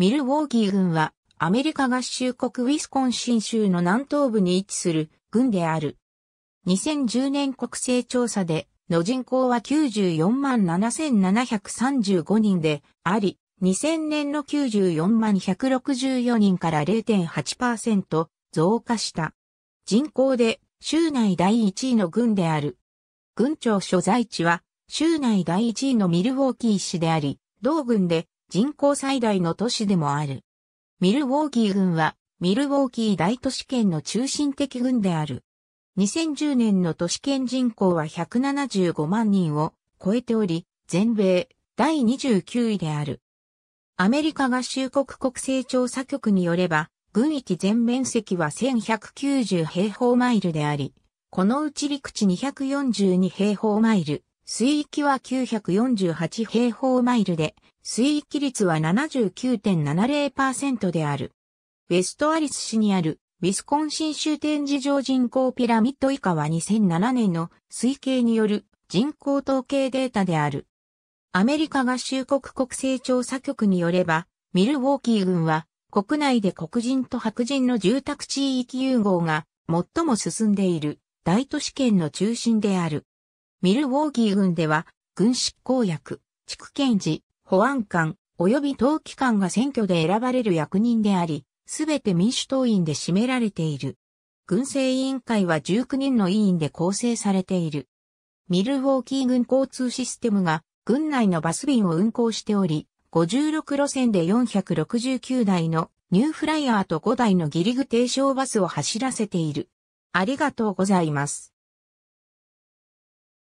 ミルウォーキー軍は、アメリカ合衆国ウィスコンシン州の南東部に位置する軍である。2010年国勢調査で、の人口は94万7735人であり、2000年の94万164人から0.8%増加した。人口で州内第1位の軍である。軍庁所在地は州内第1位のミルウォーキー市であり、同軍で人口最大の都市でもある。ミルウォーキー郡は、ミルウォーキー大都市圏の中心的郡である。2010年の都市圏人口は175万人を超えており、全米第29位である。アメリカ合衆国国勢調査局によれば、軍域全面積は1190平方マイルであり、このうち陸地242平方マイル、水域は948平方マイルで、水域率は79.70%である。ウェストアリス市にあるウィスコンシン州展示場人口ピラミッド以下は2007年の推計による人口統計データである。アメリカ合衆国国勢調査局によれば、ミルウォーキー軍は国内で黒人と白人の住宅地域融合が最も進んでいる大都市圏の中心である。ミルウォーキー軍では、軍執行役、地区検事、保安官、及び党機関が選挙で選ばれる役人であり、すべて民主党員で占められている。軍政委員会は19人の委員で構成されている。ミルウォーキー軍交通システムが軍内のバス便を運行しており、56路線で469台のニューフライヤーと5台のギリグ停車バスを走らせている。ありがとうございます。